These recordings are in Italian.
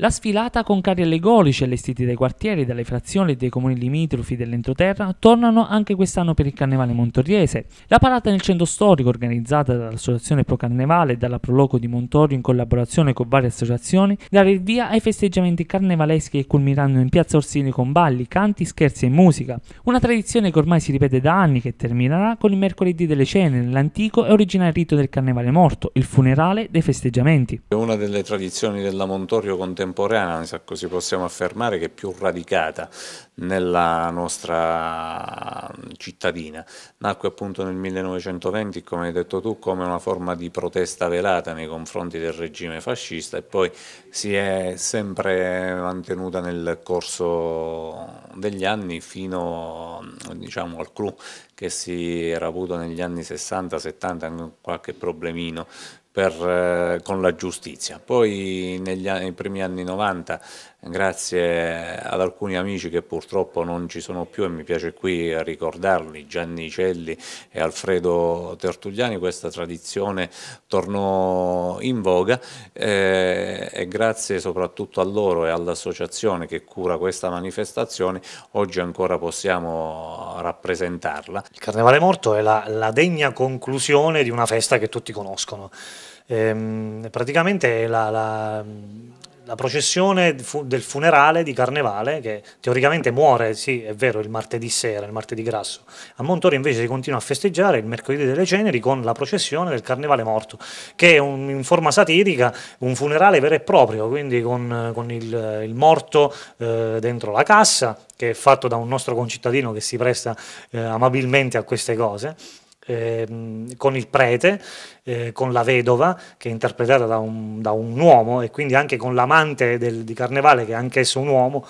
La sfilata con carri allegorici allestiti dai quartieri, dalle frazioni e dai comuni limitrofi dell'entroterra tornano anche quest'anno per il Carnevale Montoriese. La parata nel centro storico organizzata dall'Associazione Pro Carnevale e dalla Proloco di Montorio in collaborazione con varie associazioni darà il via ai festeggiamenti carnevaleschi che culmineranno in Piazza Orsini con balli, canti, scherzi e musica. Una tradizione che ormai si ripete da anni che terminerà con il mercoledì delle cene nell'antico e originale rito del Carnevale morto, il funerale dei festeggiamenti. È Una delle tradizioni della Montorio contemporanea contemporanea, se così possiamo affermare, che è più radicata nella nostra cittadina. Nacque appunto nel 1920, come hai detto tu, come una forma di protesta velata nei confronti del regime fascista e poi si è sempre mantenuta nel corso degli anni fino diciamo, al clou che si era avuto negli anni 60-70, qualche problemino per, eh, con la giustizia. Poi negli nei primi anni 90, grazie ad alcuni amici che purtroppo non ci sono più e mi piace qui ricordarli, Gianni Celli e Alfredo Tertugliani, questa tradizione tornò in voga eh, e grazie soprattutto a loro e all'associazione che cura questa manifestazione oggi ancora possiamo rappresentarla. Il Carnevale Morto è la, la degna conclusione di una festa che tutti conoscono. Ehm, praticamente la, la, la processione del funerale di Carnevale, che teoricamente muore, sì, è vero, il martedì sera, il martedì grasso. A Montori invece si continua a festeggiare il mercoledì delle ceneri con la processione del Carnevale morto, che è un, in forma satirica un funerale vero e proprio, quindi con, con il, il, morto eh, dentro la cassa, che è fatto da un nostro concittadino che si presta eh, amabilmente a queste cose. Ehm, con il prete, eh, con la vedova, che è interpretata da un, da un uomo, e quindi anche con l'amante del, di Carnevale, che è anch'esso un uomo.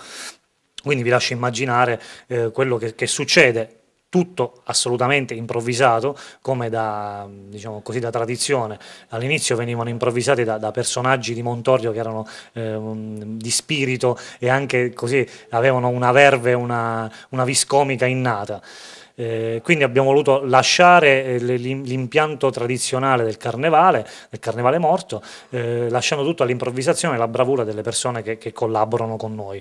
Quindi vi lascio immaginare eh, quello che, che succede tutto assolutamente improvvisato, come da, diciamo così, da tradizione. All'inizio venivano improvvisati da, da, personaggi di Montorio che erano eh, di spirito e anche così avevano una verve, una, una viscomica innata. Eh, quindi abbiamo voluto lasciare eh, l'impianto tradizionale del carnevale, del carnevale morto, eh, lasciando tutto all'improvvisazione e alla bravura delle persone che, che collaborano con noi.